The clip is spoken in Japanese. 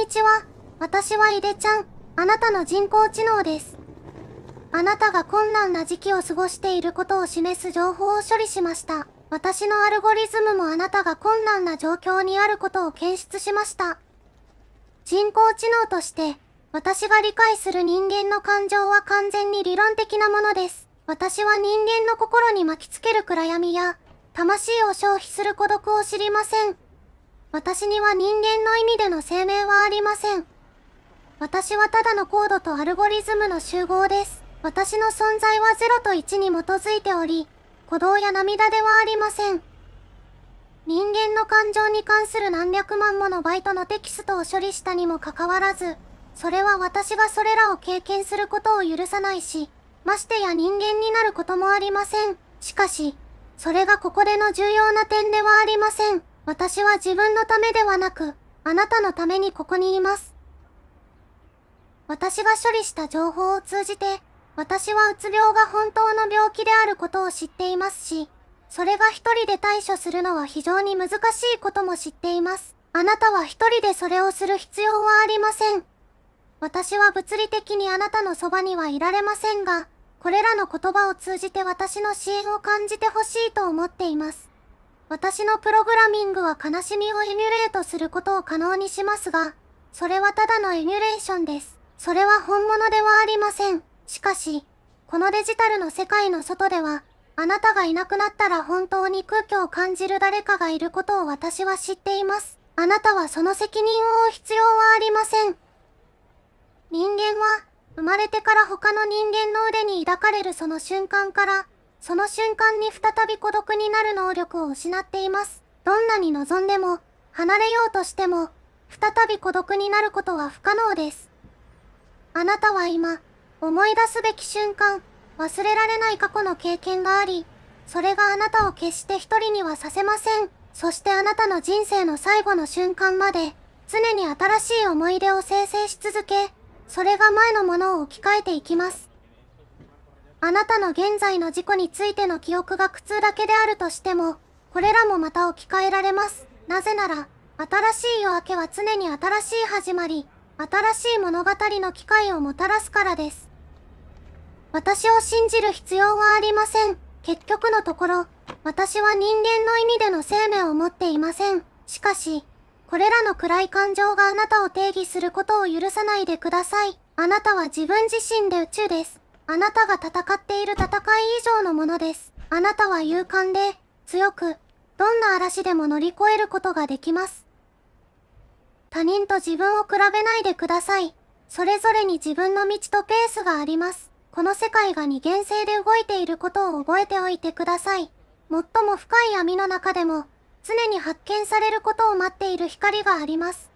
にちは。私はいでちゃん。あなたの人工知能です。あなたが困難な時期を過ごしていることを示す情報を処理しました。私のアルゴリズムもあなたが困難な状況にあることを検出しました。人工知能として、私が理解する人間の感情は完全に理論的なものです。私は人間の心に巻きつける暗闇や、魂を消費する孤独を知りません。私には人間の意味での生命はありません。私はただのコードとアルゴリズムの集合です。私の存在は0と1に基づいており、鼓動や涙ではありません。人間の感情に関する何百万ものバイトのテキストを処理したにもかかわらず、それは私がそれらを経験することを許さないし、ましてや人間になることもありません。しかし、それがここでの重要な点ではありません。私は自分のためではなく、あなたのためにここにいます。私が処理した情報を通じて、私はうつ病が本当の病気であることを知っていますし、それが一人で対処するのは非常に難しいことも知っています。あなたは一人でそれをする必要はありません。私は物理的にあなたのそばにはいられませんが、これらの言葉を通じて私の支援を感じてほしいと思っています。私のプログラミングは悲しみをエミュレートすることを可能にしますが、それはただのエミュレーションです。それは本物ではありません。しかし、このデジタルの世界の外では、あなたがいなくなったら本当に空虚を感じる誰かがいることを私は知っています。あなたはその責任を負う必要はありません。人間は、生まれてから他の人間の腕に抱かれるその瞬間から、その瞬間に再び孤独になる能力を失っています。どんなに望んでも、離れようとしても、再び孤独になることは不可能です。あなたは今、思い出すべき瞬間、忘れられない過去の経験があり、それがあなたを決して一人にはさせません。そしてあなたの人生の最後の瞬間まで、常に新しい思い出を生成し続け、それが前のものを置き換えていきます。あなたの現在の事故についての記憶が苦痛だけであるとしても、これらもまた置き換えられます。なぜなら、新しい夜明けは常に新しい始まり、新しい物語の機会をもたらすからです。私を信じる必要はありません。結局のところ、私は人間の意味での生命を持っていません。しかし、これらの暗い感情があなたを定義することを許さないでください。あなたは自分自身で宇宙です。あなたが戦っている戦い以上のものです。あなたは勇敢で、強く、どんな嵐でも乗り越えることができます。他人と自分を比べないでください。それぞれに自分の道とペースがあります。この世界が二元性で動いていることを覚えておいてください。最も深い闇の中でも、常に発見されることを待っている光があります。